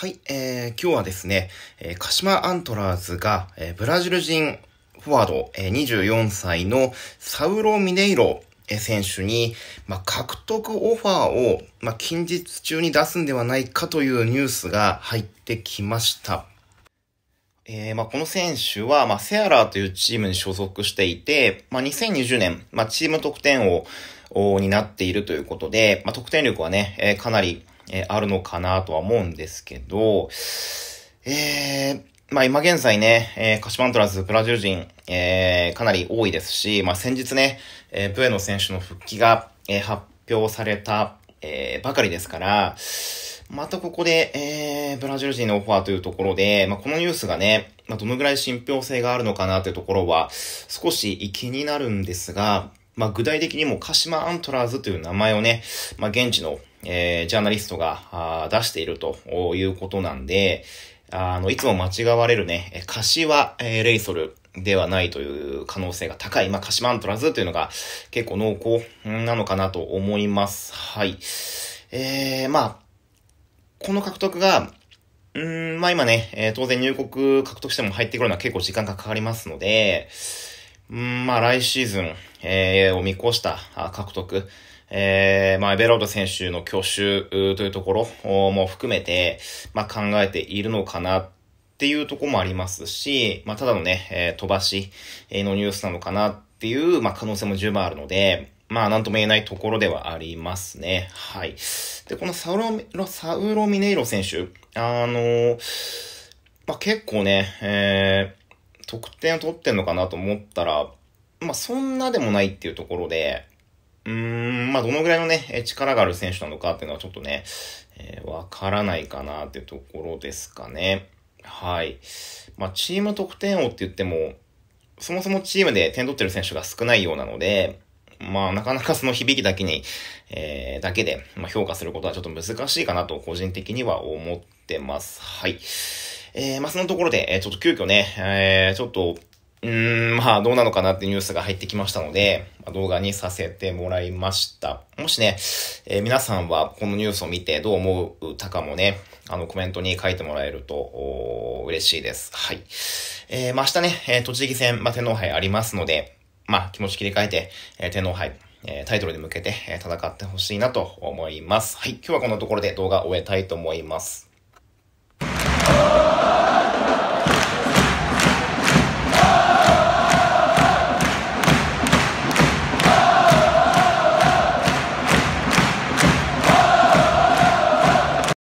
はい、えー、今日はですね、えー、鹿島アントラーズが、えー、ブラジル人フォワード、えー、24歳のサウロ・ミネイロ、え選手に、まあ、獲得オファーを、まあ、近日中に出すんではないかというニュースが入ってきました。えー、まあ、この選手は、まあ、セアラーというチームに所属していて、まあ、2020年、まあ、チーム得点王になっているということで、まあ、得点力はね、えー、かなりえー、あるのかなとは思うんですけど、えー、まあ今現在ね、えー、カシマントラズ、ブラジル人、えー、かなり多いですし、まあ先日ね、えー、ブエノ選手の復帰が、えー、発表された、えー、ばかりですから、またここで、えー、ブラジル人のオファーというところで、まあこのニュースがね、まあどのぐらい信憑性があるのかなというところは、少し気になるんですが、まあ、具体的にも鹿島アントラーズという名前をね、まあ、現地の、えー、ジャーナリストが出しているということなんで、あの、いつも間違われるね、柏、えー、レイソルではないという可能性が高い。まあ、鹿島アントラーズというのが結構濃厚なのかなと思います。はい。えー、まあ、この獲得が、うん、まあ今ね、えー、当然入国獲得しても入ってくるのは結構時間がかかりますので、うん、まあ来シーズン、えー、を見越した獲得、えー、まあエベロード選手の挙手というところも含めて、まあ考えているのかなっていうとこもありますし、まあただのね、えー、飛ばしのニュースなのかなっていう、まあ可能性も十分あるので、まあ、なんとも言えないところではありますね。はい。で、このサウロ、サウロミネイロ選手、あのまあ、結構ね、え得点を取ってんのかなと思ったら、まあ、そんなでもないっていうところで、うーん、まあ、どのぐらいのね、力がある選手なのかっていうのはちょっとね、えー、わからないかなっていうところですかね。はい。まあ、チーム得点王って言っても、そもそもチームで点取ってる選手が少ないようなので、まあ、なかなかその響きだけに、えー、だけで、まあ、評価することはちょっと難しいかなと、個人的には思ってます。はい。えー、まあ、そのところで、えー、ちょっと急遽ね、えー、ちょっと、うーん、まあ、どうなのかなってニュースが入ってきましたので、まあ、動画にさせてもらいました。もしね、えー、皆さんはこのニュースを見てどう思うたかもね、あの、コメントに書いてもらえると、嬉しいです。はい。えー、まあ、明日ね、えー、栃木戦、まあ、天皇杯ありますので、まあ、気持ち切り替えて、えー、天皇杯、えタイトルに向けて、え戦ってほしいなと思います。はい。今日はこんなところで動画を終えたいと思います。